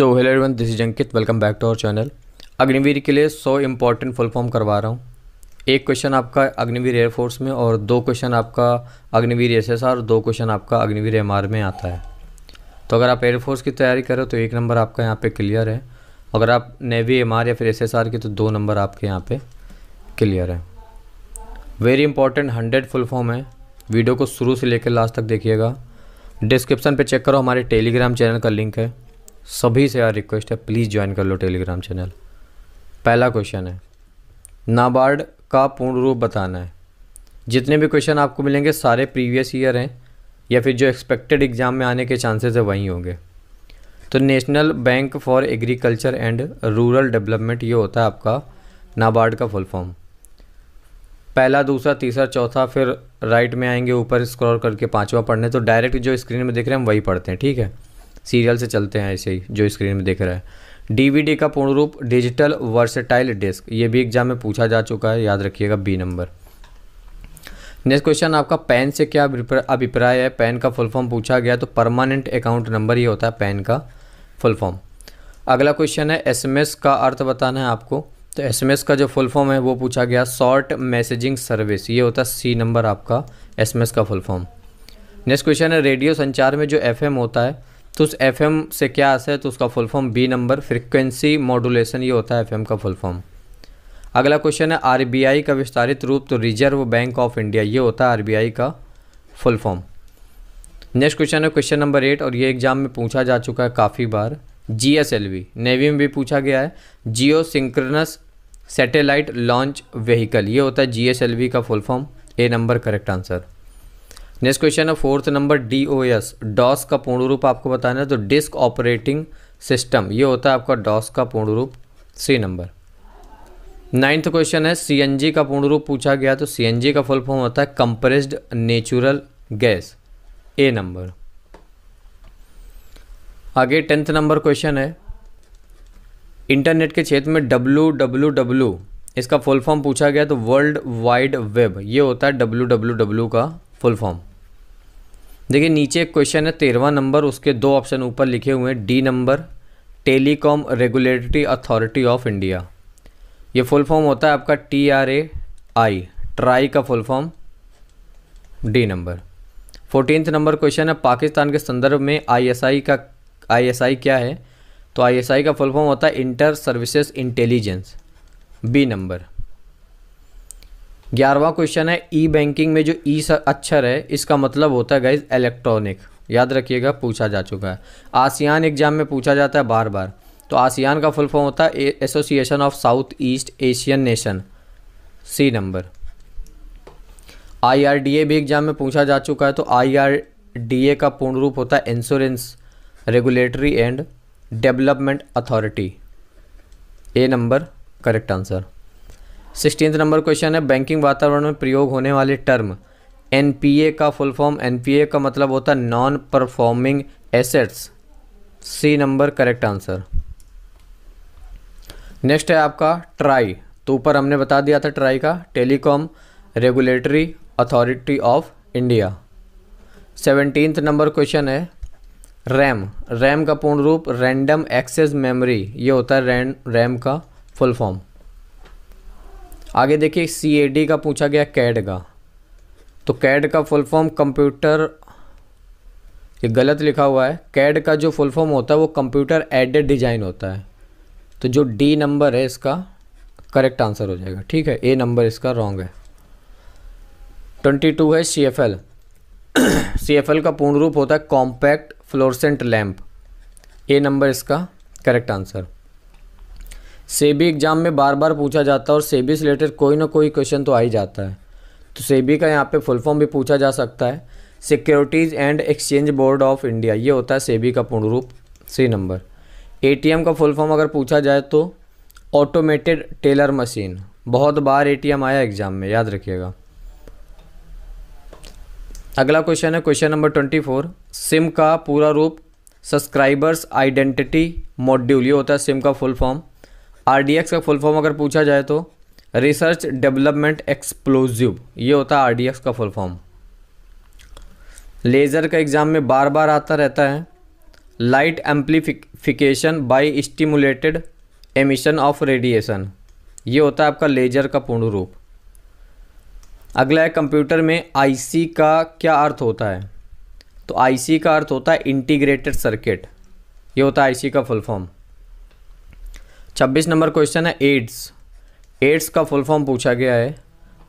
so hello everyone this is Ankit welcome back to our channel Agniveer के लिए सौ important full form करवा रहा हूँ एक क्वेश्चन आपका अग्निवीर एयरफोर्स में और दो क्वेश्चन आपका अग्निवीर एसएसआर और दो क्वेश्चन आपका अग्निवीर एमआर में आता है तो अगर आप एयरफोर्स की तैयारी करो तो एक नंबर आपका यहाँ पर क्लियर है अगर आप नेवी एम या फिर एस की तो दो नंबर आपके यहाँ पर क्लियर है very important hundred full form है वीडियो को शुरू से लेकर लास्ट तक देखिएगा डिस्क्रिप्शन पे चेक करो हमारे टेलीग्राम चैनल का लिंक है सभी से यार रिक्वेस्ट है प्लीज़ ज्वाइन कर लो टेलीग्राम चैनल पहला क्वेश्चन है नाबार्ड का पूर्ण रूप बताना है जितने भी क्वेश्चन आपको मिलेंगे सारे प्रीवियस ईयर हैं या फिर जो एक्सपेक्टेड एग्ज़ाम में आने के चांसेस है वहीं होंगे तो national bank for agriculture and rural development ये होता है आपका नाबार्ड का फुल फॉर्म पहला दूसरा तीसरा चौथा फिर राइट में आएंगे ऊपर स्क्रॉल करके पांचवा पढ़ने तो डायरेक्ट जो स्क्रीन में देख रहे हैं हम वही पढ़ते हैं ठीक है सीरियल से चलते हैं ऐसे ही जो स्क्रीन में देख रहा है डीवीडी का पूर्ण रूप डिजिटल वर्सेटाइल डिस्क ये भी एग्जाम में पूछा जा चुका है याद रखिएगा बी नंबर नेक्स्ट क्वेश्चन आपका पैन से क्या अभिप्राय है पैन का फुल फॉर्म पूछा गया तो परमानेंट अकाउंट नंबर ही होता है पैन का फुल फॉर्म अगला क्वेश्चन है एसएमएस का अर्थ बताना है आपको तो एसएमएस का जो फुल फॉर्म है वो पूछा गया शॉर्ट मैसेजिंग सर्विस ये होता है सी नंबर आपका एसएमएस का फुल फॉर्म नेक्स्ट क्वेश्चन है रेडियो संचार में जो एफएम होता है तो उस एफ से क्या आशा है तो उसका full form B number frequency modulation ये होता है एफ का फुल फॉर्म अगला क्वेश्चन है आर का विस्तारित रूप तो रिजर्व बैंक ऑफ इंडिया ये होता है आर का फुल फॉर्म नेक्स्ट क्वेश्चन है क्वेश्चन नंबर एट और ये एग्जाम में पूछा जा चुका है काफ़ी बार G S L V navy में भी पूछा गया है geosynchronous satellite launch vehicle ये होता है जी एस एल वी का full form A number correct answer next question है fourth number D O S DOS का पूर्ण रूप आपको बताना है तो डिस्क ऑपरेटिंग सिस्टम ये होता है आपका डॉस का पूर्ण रूप सी नंबर नाइन्थ क्वेश्चन है सी का पूर्ण रूप पूछा गया तो सी का फुल फॉर्म होता है compressed natural gas A number आगे टेंथ नंबर क्वेश्चन है इंटरनेट के क्षेत्र में डब्लू डब्ल्यू डब्ल्यू इसका फुल फॉर्म पूछा गया तो वर्ल्ड वाइड वेब ये होता है डब्ल्यू डब्ल्यू डब्ल्यू का फुल फॉर्म देखिए नीचे एक क्वेश्चन है तेरहवा नंबर उसके दो ऑप्शन ऊपर लिखे हुए हैं D number telecom regulatory authority of India ये फुल फॉर्म होता है आपका T R A I TRAI का full form D number fourteenth number question है पाकिस्तान के संदर्भ में आईएसआई का आईएसआई क्या है तो आईएसआई का फुल फॉर्म होता है inter services intelligence B number ग्यारहवा क्वेश्चन है ई बैंकिंग में जो ई अक्षर है इसका मतलब होता है गाइज इलेक्ट्रॉनिक याद रखिएगा पूछा जा चुका है आसियान एग्जाम में पूछा जाता है बार बार तो आसियान का फुल फॉर्म होता है association of south east Asian nation C number आई भी एग्जाम में पूछा जा चुका है तो आई का पूर्ण रूप होता है insurance regulatory and development authority A number correct answer sixteen number question है बैंकिंग वातावरण में प्रयोग होने वाले टर्म एन का फुल फॉर्म एन का मतलब होता है non performing assets C number correct answer next है आपका ट्राई तो ऊपर हमने बता दिया था ट्राई का telecom regulatory authority of India seventeenth number question है रैम रैम का पूर्ण रूप रैंडम एक्सेस मेमोरी ये होता है रैम का फुल फॉर्म आगे देखिए सी ए डी का पूछा गया कैड का तो कैड का फुल फॉर्म कंप्यूटर ये गलत लिखा हुआ है कैड का जो फुल फॉर्म होता है वो कंप्यूटर एडेड डिज़ाइन होता है तो जो डी नंबर है इसका करेक्ट आंसर हो जाएगा ठीक है ए नंबर इसका रॉन्ग है ट्वेंटी टू है C F L C F L का पूर्ण रूप होता है compact fluorescent lamp A number इसका करेक्ट आंसर सेबी एग्ज़ाम में बार बार पूछा जाता है और सेबी से रिलेटेड कोई ना कोई क्वेश्चन तो आ ही जाता है तो सेबी का यहाँ पे फुल फॉर्म भी पूछा जा सकता है securities and exchange board of India ये होता है सेबी का पूर्ण रूप सी नंबर एटीएम का फुल फॉर्म अगर पूछा जाए तो ऑटोमेटेड टेलर मशीन बहुत बार एटीएम आया एग्ज़ाम में याद रखिएगा अगला क्वेश्चन है question number twenty four SIM का पूरा रूप सब्सक्राइबर्स आइडेंटिटी मॉड्यूल ये होता है सिम का फुल फॉर्म आर का फुल फॉर्म अगर पूछा जाए तो रिसर्च डेवलपमेंट एक्सप्लोजिव ये होता है आर का फुल फॉर्म लेज़र का एग्ज़ाम में बार बार आता रहता है light amplification by stimulated emission of radiation ये होता है आपका लेजर का पूर्ण रूप अगला है कंप्यूटर में आईसी का क्या अर्थ होता है तो आईसी का अर्थ होता है इंटीग्रेटेड सर्किट ये होता है आईसी का फुल फॉर्म छब्बीस नंबर क्वेश्चन है एड्स एड्स का फुल फॉर्म पूछा गया है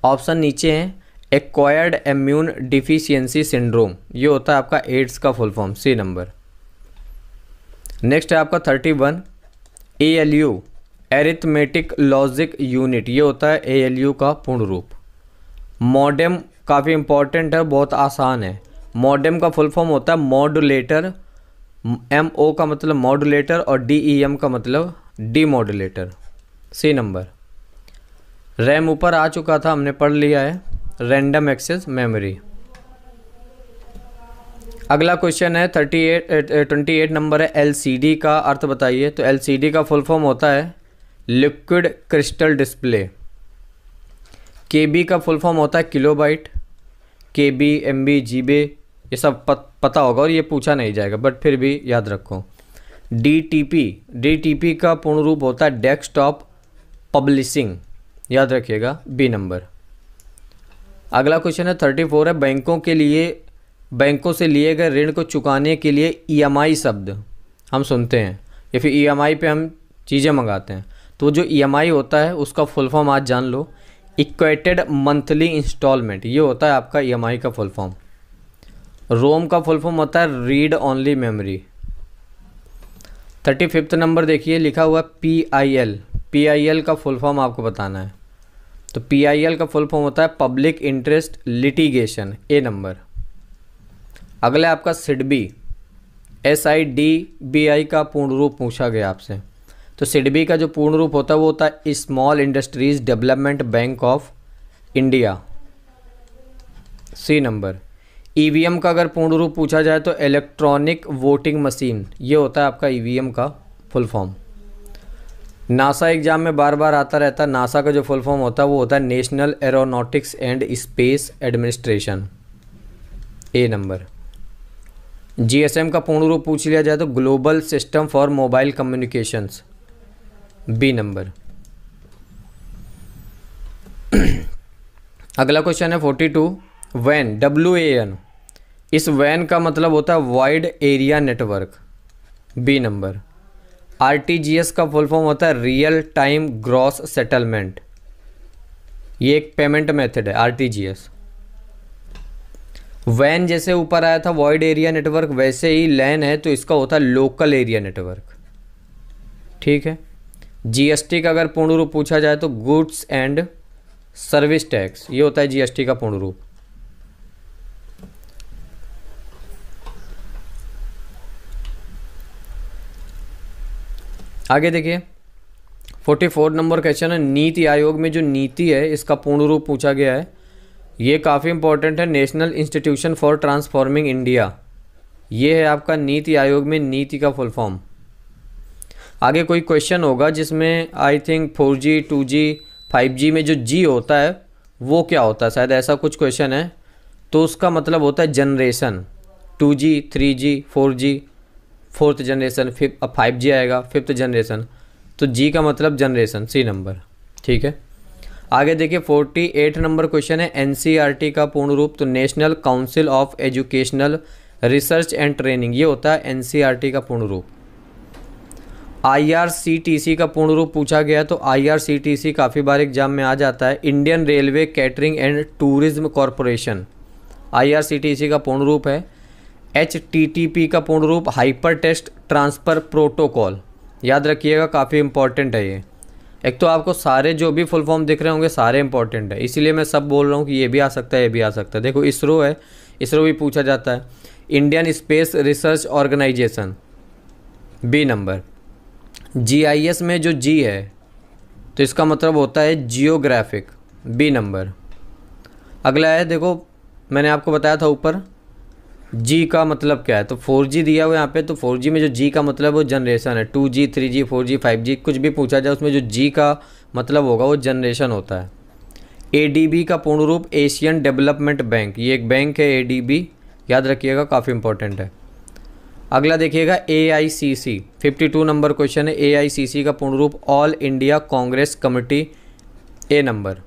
ऑप्शन नीचे हैं एक्वायर्ड एम्यून डिफिशियंसी सिंड्रोम ये होता है आपका एड्स का full form C number next है आपका thirty one A L U arithmetic logic unit ये होता है ए एल यू का पूर्ण रूप मॉडेम काफ़ी इंपॉर्टेंट है बहुत आसान है मॉडेम का फुल फॉर्म होता है मॉडुलेटर एम ओ का मतलब मॉडुलेटर और डी ई एम का मतलब demodulator C number RAM ऊपर आ चुका था हमने पढ़ लिया है रैंडम एक्सेस मेमोरी अगला क्वेश्चन है thirty eight twenty eight number है एलसीडी का अर्थ बताइए तो एलसीडी का फुल फॉर्म होता है लिक्विड क्रिस्टल डिस्प्ले केबी का फुल फॉर्म होता है किलोबाइट केबी एमबी जीबी ये सब पत, पता होगा और ये पूछा नहीं जाएगा बट फिर भी याद रखो डीटीपी डीटीपी का पूर्ण रूप होता है डेस्कटॉप पब्लिशिंग याद रखिएगा बी नंबर अगला क्वेश्चन है थर्टी फोर है बैंकों के लिए बैंकों से लिए गए ऋण को चुकाने के लिए ईएमआई e शब्द हम सुनते हैं या फिर ईएमआई e पे हम चीज़ें मंगाते हैं तो जो ईएमआई e होता है उसका फुल फॉर्म आज जान लो इक्वेटेड मंथली इंस्टॉलमेंट ये होता है आपका ईएमआई का फुल फॉर्म रोम का फुल फॉर्म होता है read only memory thirty fifth number देखिए लिखा हुआ P I L P I L का फुल फॉर्म आपको बताना है तो पी आई एल का फुल फॉर्म होता है public interest litigation A number अगला आपका SIDBI S I D B I का पूर्ण रूप पूछा गया आपसे तो सिडबी का जो पूर्ण रूप होता है वो होता है small industries development bank of India C number EVM का अगर पूर्ण रूप पूछा जाए तो इलेक्ट्रॉनिक वोटिंग मशीन ये होता है आपका ईवीएम का फुल फॉर्म नासा एग्ज़ाम में बार बार आता रहता है नासा का जो फुल फॉर्म होता है वो होता है national aeronautics and space administration A number GSM का पूर्ण रूप पूछ लिया जाए तो global system for mobile communications B number अगला क्वेश्चन है फोर्टी टू वैन डब्ल्यू ए एन इस वैन का मतलब होता है wide area network B number R T G S का फुल फॉर्म होता है रियल टाइम ग्रॉस सेटलमेंट ये एक पेमेंट मेथड है आर टी जी एस वैन जैसे ऊपर आया था वाइड एरिया नेटवर्क वैसे ही लैन है तो इसका होता है लोकल एरिया नेटवर्क ठीक है जीएसटी का अगर पूर्ण रूप पूछा जाए तो गुड्स एंड सर्विस टैक्स ये होता है जीएसटी का पूर्ण रूप आगे देखिए फोर्टी नंबर क्वेश्चन है नीति आयोग में जो नीति है इसका पूर्ण रूप पूछा गया है ये काफ़ी इंपॉर्टेंट है national institution for transforming India ये है आपका नीति आयोग में नीति का फुल फॉर्म आगे कोई क्वेश्चन होगा जिसमें I think four G two G five G में जो जी होता है वो क्या होता है शायद ऐसा कुछ क्वेश्चन है तो उसका मतलब होता है generation two G three G four G fourth generation fifth five G आएगा फिफ्थ जनरेशन तो जी का मतलब जनरेशन सी नंबर ठीक है आगे देखिए फोर्टी एट नंबर क्वेश्चन है एन e का पूर्ण रूप तो national council of educational research and training ये होता है एन e का पूर्ण रूप आईआरसीटीसी का पूर्ण रूप पूछा गया तो आईआरसीटीसी काफ़ी बार एग्जाम में आ जाता है Indian railway catering and tourism corporation C का पूर्ण रूप है एच का पूर्ण रूप हाइपर टेस्ट ट्रांसफ़र प्रोटोकॉल याद रखिएगा काफ़ी इंपॉर्टेंट है ये एक तो आपको सारे जो भी फुल फॉर्म दिख रहे होंगे सारे इंपॉर्टेंट है इसीलिए मैं सब बोल रहा हूँ कि ये भी आ सकता है ये भी आ सकता है देखो इसरो है इसरो भी पूछा जाता है Indian space research organisation B number GIS में जो जी है तो इसका मतलब होता है जियोग्राफिक बी नंबर अगला है देखो मैंने आपको बताया था ऊपर जी का मतलब क्या है तो फोर जी दिया हुआ यहाँ पे तो फोर जी में जो जी का मतलब वो जनरेशन है two G three G four G five G कुछ भी पूछा जाए उसमें जो जी का मतलब होगा वो जनरेशन होता है ए डी बी का पूर्ण रूप एशियन डेवलपमेंट बैंक ये एक बैंक है ए डी बी याद रखिएगा काफ़ी इंपॉर्टेंट है अगला देखिएगा A I C C fifty two number question है ए आई सी सी का पूर्ण रूप all India Congress committee A number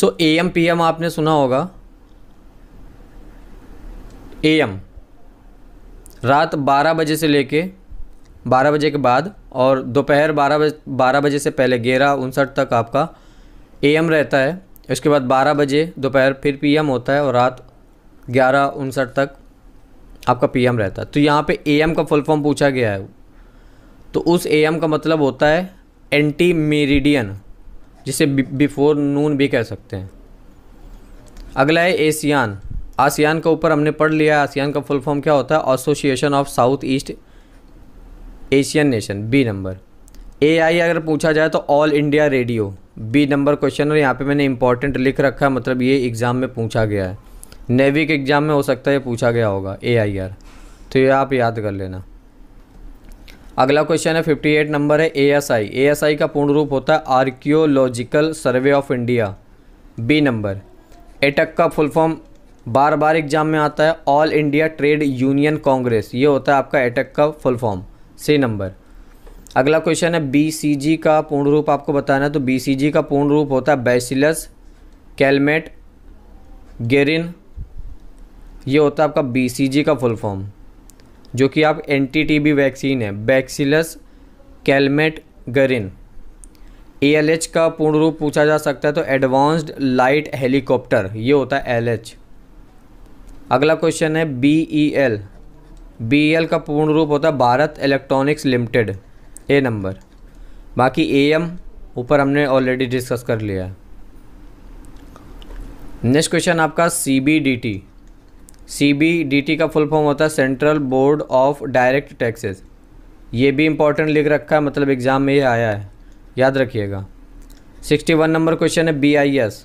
so A M P M आपने सुना होगा एम रात 12 बजे से लेके 12 बजे के बाद और दोपहर 12 बजे बारह बजे से पहले ग्यारह उनसठ तक आपका एम रहता है इसके बाद 12 बजे दोपहर फिर पी एम होता है और रात ग्यारह उनसठ तक आपका पी एम रहता है तो यहाँ पे एम का फुल फॉर्म पूछा गया है तो उस एम का मतलब होता है एंटी मेरिडियन जिसे बिफोर नून भी कह सकते हैं अगला है एशियान आसियान का ऊपर हमने पढ़ लिया है आसियान का फुल फॉर्म क्या होता है association of south east Asian nation B number A I अगर पूछा जाए तो all India radio B number question और यहाँ पे मैंने इंपॉर्टेंट लिख रखा है मतलब ये एग्ज़ाम में पूछा गया है नेवी के एग्ज़ाम में हो सकता है पूछा गया होगा ए आई आर तो ये आप याद कर लेना अगला क्वेश्चन है 58 नंबर है ए A S I S I का पूर्ण रूप होता है archaeological survey of India B number AITUC का फुल फॉर्म बार बार एग्जाम में आता है all India trade union congress ये होता है आपका एटक e का फुल फॉर्म सी नंबर अगला क्वेश्चन है बीसीजी का पूर्ण रूप आपको बताना है तो बीसीजी का पूर्ण रूप होता है बैसिलस कैलमेट गेरिन ये होता है आपका बीसीजी का फुल फॉर्म जो कि आप एन टी वैक्सीन है बैक्सिलस कैलमेट गरिन एएलएच का पूर्ण रूप पूछा जा सकता है तो एडवांस्ड लाइट हेलीकॉप्टर ये होता है एलएच अगला क्वेश्चन है B E L B L का पूर्ण रूप होता है Bharat electronics limited A number बाकी ए एम ऊपर हमने ऑलरेडी डिस्कस कर लिया है नेक्स्ट क्वेश्चन आपका C B D T C B D T का फुल फॉर्म होता है central board of direct taxes ये भी इम्पोर्टेंट लिख रखा है मतलब एग्ज़ाम में ये आया है याद रखिएगा सिक्सटी वन नंबर क्वेश्चन है बी आई एस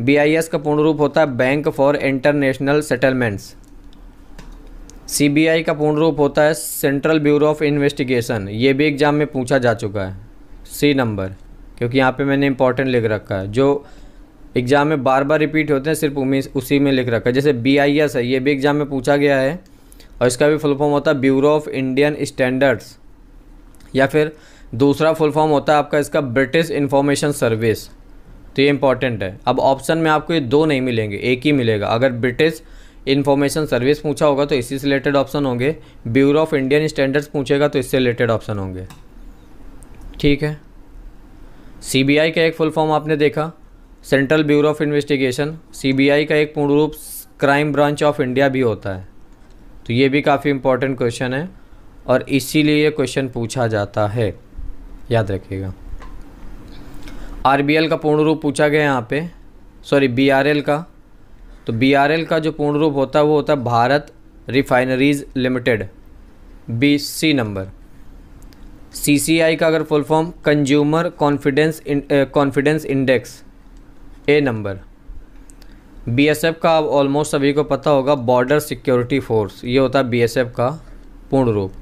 बीआईएस का पूर्ण रूप होता है bank for international settlements CBI का पूर्ण रूप होता है सेंट्रल ब्यूरो ऑफ इन्वेस्टिगेशन ये भी एग्ज़ाम में पूछा जा चुका है सी नंबर क्योंकि यहाँ पे मैंने इंपॉर्टेंट लिख रखा है जो एग्ज़ाम में बार बार रिपीट होते हैं सिर्फ उम्मीद उसी में लिख रखा है जैसे बी आई एस है ये भी एग्ज़ाम में पूछा गया है और इसका भी फुल फॉर्म होता है ब्यूरो ऑफ इंडियन स्टैंडर्ड्स या फिर दूसरा फुल फॉर्म होता है आपका इसका ब्रिटिश इन्फॉर्मेशन सर्विस तो ये इंपॉर्टेंट है अब ऑप्शन में आपको ये दो नहीं मिलेंगे एक ही मिलेगा अगर ब्रिटिश इन्फॉर्मेशन सर्विस पूछा होगा तो इसी से रिलेटेड ऑप्शन होंगे ब्यूरो ऑफ इंडियन स्टैंडर्ड्स पूछेगा तो इससे रिलेटेड ऑप्शन होंगे ठीक है सीबीआई का एक फुल फॉर्म आपने देखा central bureau of investigation CBI का एक पूर्ण रूप क्राइम ब्रांच ऑफ इंडिया भी होता है तो ये भी काफ़ी इम्पोर्टेंट क्वेश्चन है और इसीलिए ये क्वेश्चन पूछा जाता है याद रखिएगा आर का पूर्ण रूप पूछा गया यहाँ पे सॉरी बी का तो बी का जो पूर्ण रूप होता है वो होता है Bharat refineries limited B C number CCI का अगर full form consumer confidence confidence index A number BSF का अब ऑलमोस्ट सभी को पता होगा बॉर्डर सिक्योरिटी फोर्स ये होता है बीएसएफ का पूर्ण रूप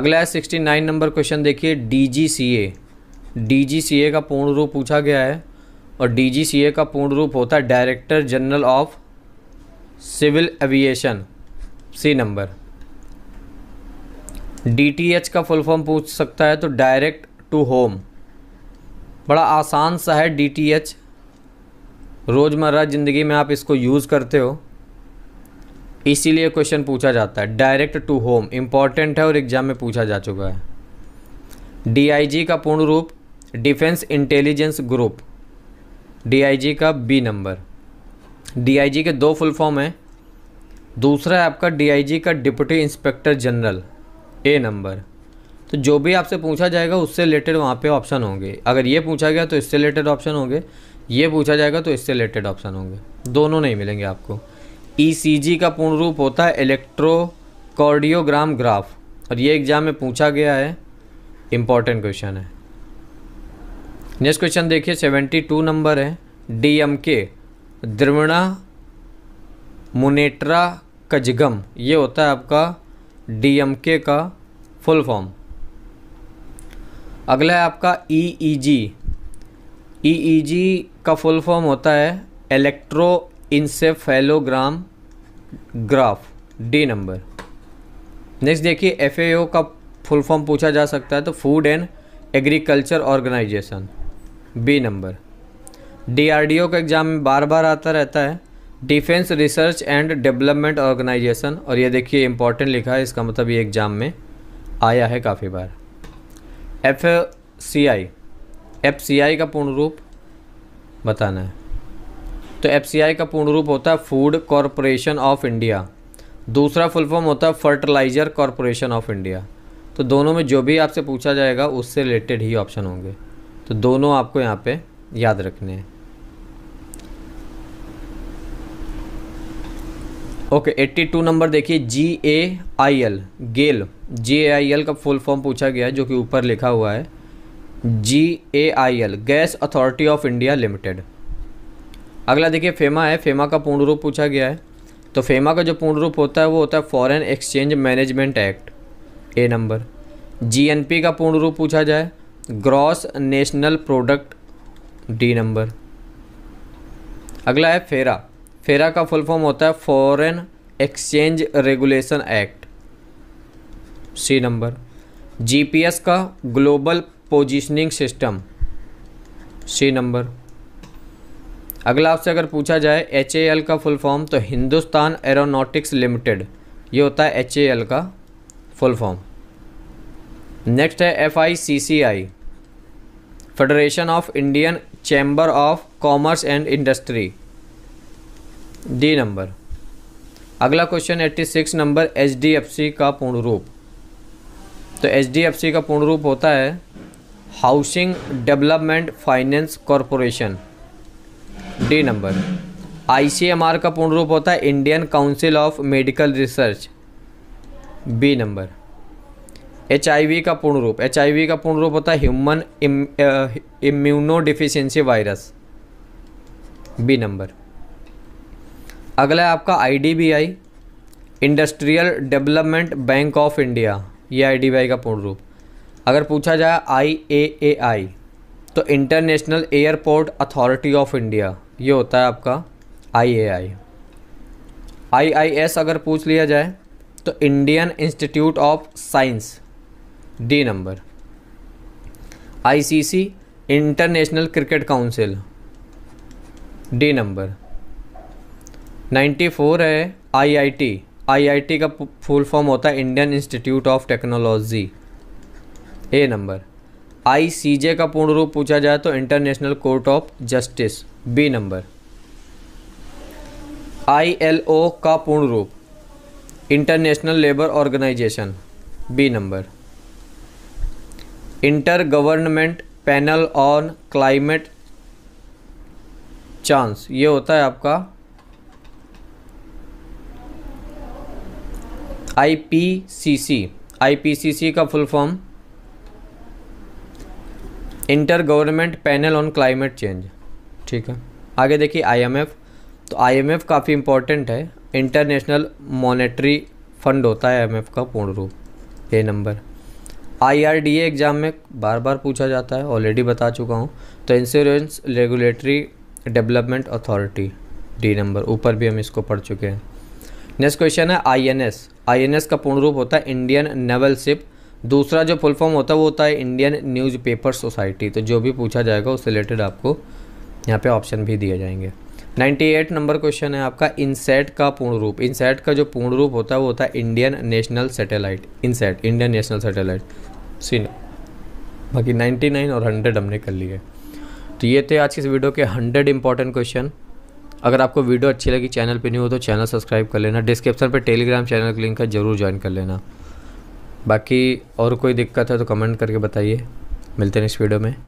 अगला है सिक्सटी नाइन नंबर क्वेश्चन देखिए D G C A DGCA का पूर्ण रूप पूछा गया है और डीजीसीए का पूर्ण रूप होता है director general of civil aviation C number DTH का फुल फॉर्म पूछ सकता है तो डायरेक्ट टू होम बड़ा आसान सा है डीटीएच रोज़मर्रा ज़िंदगी में आप इसको यूज़ करते हो इसीलिए क्वेश्चन पूछा जाता है डायरेक्ट टू होम इम्पॉर्टेंट है और एग्ज़ाम में पूछा जा चुका है डीआईजी का पूर्ण रूप डिफेंस इंटेलिजेंस ग्रुप डीआईजी का बी नंबर डीआईजी के दो फुल फॉर्म हैं दूसरा है आपका डीआईजी का deputy inspector general A number तो जो भी आपसे पूछा जाएगा उससे रिलेटेड वहाँ पे ऑप्शन होंगे अगर ये पूछा गया तो इससे रिलेटेड ऑप्शन होंगे ये पूछा जाएगा तो इससे रिलेटेड ऑप्शन होंगे दोनों नहीं मिलेंगे आपको ई e का पूर्ण रूप होता है इलेक्ट्रोकॉर्डियोग्राम ग्राफ और ये एग्ज़ाम में पूछा गया है इम्पॉर्टेंट क्वेश्चन है नेक्स्ट क्वेश्चन देखिए सेवेंटी टू नंबर है डी एम के द्रविणा मुनेट्रा कजगम ये होता है आपका डी एम के का फुल फॉर्म अगला है आपका ई ई जी ई ई जी का फुल फॉर्म होता है electroencephalogram graph D number next देखिए एफ ए ओ का फुल फॉर्म पूछा जा सकता है तो food and agriculture organisation B number DRDO का एग्ज़ाम में बार बार आता रहता है defence research and development organisation और ये देखिए इंपॉर्टेंट लिखा है इसका मतलब ये एग्ज़ाम में आया है काफ़ी बार F C I F C आई का पूर्ण रूप बताना है तो एफ सी आई का पूर्ण रूप होता है फूड कॉरपोरेशन ऑफ इंडिया दूसरा फुल फॉर्म होता है फर्टिलाइज़र कॉरपोरेशन ऑफ इंडिया तो दोनों में जो भी आपसे पूछा जाएगा उससे रिलेटेड ही ऑप्शन होंगे तो दोनों आपको यहाँ पे याद रखने हैं ओके एट्टी टू नंबर देखिए G A I L GAIL G A I L का फुल फॉर्म पूछा गया है जो कि ऊपर लिखा हुआ है G A I L gas authority of India limited अगला देखिए फेमा है फेमा का पूर्ण रूप पूछा गया है तो फेमा का जो पूर्ण रूप होता है वो होता है foreign exchange management act A number GNP का पूर्ण रूप पूछा जाए gross national product D number अगला है फेरा फेरा का फुल फॉर्म होता है foreign exchange regulation act C number GPS का global positioning system C number अगला आपसे अगर पूछा जाए एच का फुल फॉर्म तो हिंदुस्तान एरोनॉटिक्स लिमिटेड ये होता है एच का फुल फॉर्म नेक्स्ट है F I C C I federation of Indian chamber of commerce and industry D number अगला question eighty six number H D F C का पूर्ण रूप तो एच डी एफ सी का पूर्ण रूप होता है housing development finance corporation D number I C M R का पूर्ण रूप होता है Indian council of medical research B number H का पूर्ण रूप एच का पूर्ण रूप होता है human immunodeficiency virus B number अगला आपका I industrial development bank of India ये आई का पूर्ण रूप अगर पूछा जाए आई ए ए आई तो international airport authority of India ये होता है आपका आई ए आई आई आई एस अगर पूछ लिया जाए तो Indian institute of science D number ICC international cricket council D number 94 है आईआईटी आईआईटी का फुल फॉर्म होता है Indian institute of technology A number ICJ का पूर्ण रूप पूछा जाए तो international court of justice B number ILO का पूर्ण रूप international labour organisation B number inter government panel on climate chance ये होता है आपका आईपीसीसी आईपीसीसी का full form inter government panel on climate change ठीक है आगे देखिए आईएमएफ तो आईएमएफ काफ़ी इम्पोर्टेंट है इंटरनेशनल मॉनेटरी फंड होता है आईएमएफ का पूर्ण रूप ये नंबर आई एग्ज़ाम में बार बार पूछा जाता है ऑलरेडी बता चुका हूँ तो insurance regulatory development authority D number ऊपर भी हम इसको पढ़ चुके हैं नेक्स्ट क्वेश्चन है आईएनएस आईएनएस का पूर्ण रूप होता है इंडियन नेवल शिप दूसरा जो फुल फॉर्म होता है वो होता है इंडियन न्यूज़पेपर सोसाइटी तो जो भी पूछा जाएगा उससे रिलेटेड आपको यहाँ पे ऑप्शन भी दिए जाएंगे 98 नंबर क्वेश्चन है आपका इनसेट का पूर्ण रूप इनसेट का जो पूर्ण रूप होता है वो होता है Indian national satellite INSAT Indian national satellite सीन बाकी 99 और 100 हमने कर लिए तो ये थे आज के इस वीडियो के 100 इंपॉर्टेंट क्वेश्चन अगर आपको वीडियो अच्छी लगी चैनल पे नहीं हो तो चैनल सब्सक्राइब कर लेना डिस्क्रिप्शन पे टेलीग्राम चैनल का लिंक है ज़रूर ज्वाइन कर लेना बाकी और कोई दिक्कत है तो कमेंट करके बताइए मिलते हैं इस वीडियो में